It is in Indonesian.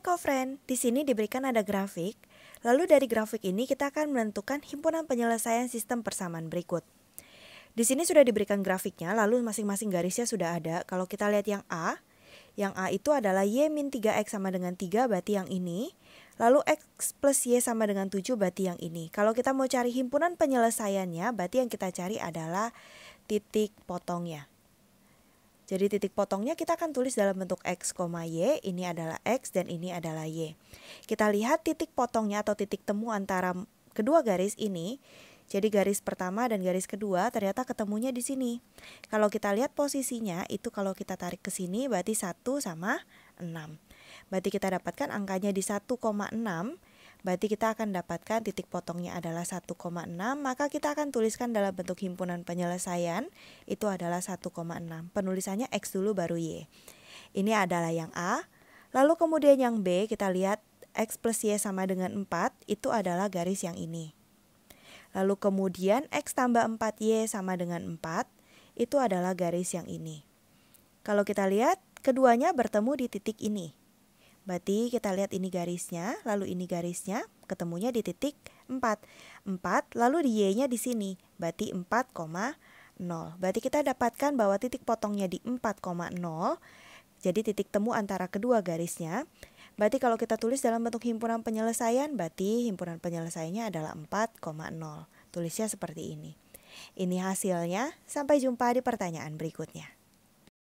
Hai friend. di sini diberikan ada grafik. Lalu dari grafik ini kita akan menentukan himpunan penyelesaian sistem persamaan berikut. Di sini sudah diberikan grafiknya, lalu masing-masing garisnya sudah ada. Kalau kita lihat yang A, yang A itu adalah Y min 3X sama dengan 3 berarti yang ini. Lalu X plus Y sama dengan 7 berarti yang ini. Kalau kita mau cari himpunan penyelesaiannya, berarti yang kita cari adalah titik potongnya. Jadi titik potongnya kita akan tulis dalam bentuk X, Y, ini adalah X dan ini adalah Y. Kita lihat titik potongnya atau titik temu antara kedua garis ini. Jadi garis pertama dan garis kedua ternyata ketemunya di sini. Kalau kita lihat posisinya itu kalau kita tarik ke sini berarti 1 sama 6. Berarti kita dapatkan angkanya di 1,6 Berarti kita akan dapatkan titik potongnya adalah 1,6, maka kita akan tuliskan dalam bentuk himpunan penyelesaian itu adalah 1,6. Penulisannya X dulu baru Y. Ini adalah yang A, lalu kemudian yang B kita lihat X plus Y sama dengan 4 itu adalah garis yang ini. Lalu kemudian X tambah 4Y sama dengan 4 itu adalah garis yang ini. Kalau kita lihat, keduanya bertemu di titik ini. Berarti kita lihat ini garisnya, lalu ini garisnya, ketemunya di titik 4. 4, lalu di Y-nya di sini, berarti 4,0. Berarti kita dapatkan bahwa titik potongnya di 4,0, jadi titik temu antara kedua garisnya. Berarti kalau kita tulis dalam bentuk himpunan penyelesaian, berarti himpunan penyelesaiannya adalah 4,0. Tulisnya seperti ini. Ini hasilnya, sampai jumpa di pertanyaan berikutnya.